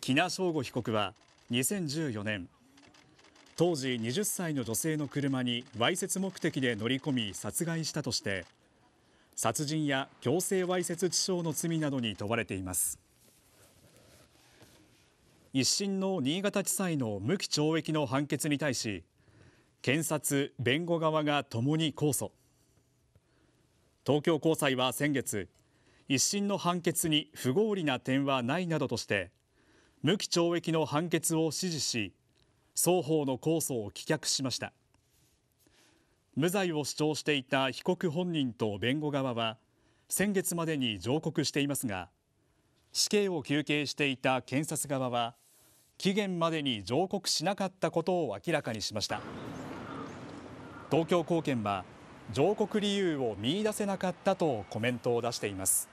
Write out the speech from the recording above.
喜納尚吾被告は2014年当時20歳の女性の車にわいせつ目的で乗り込み殺害したとして殺人や強制わいせつ致傷の罪などに問われています一審の新潟地裁の無期懲役の判決に対し検察、弁護側がともに控訴東京高裁は先月一審の判決に不合理な点はないなどとして無期懲役の判決を支持し双方の控訴を棄却しました無罪を主張していた被告本人と弁護側は先月までに上告していますが死刑を求刑していた検察側は期限までに上告しなかったことを明らかにしました東京高検は上告理由を見出せなかったとコメントを出しています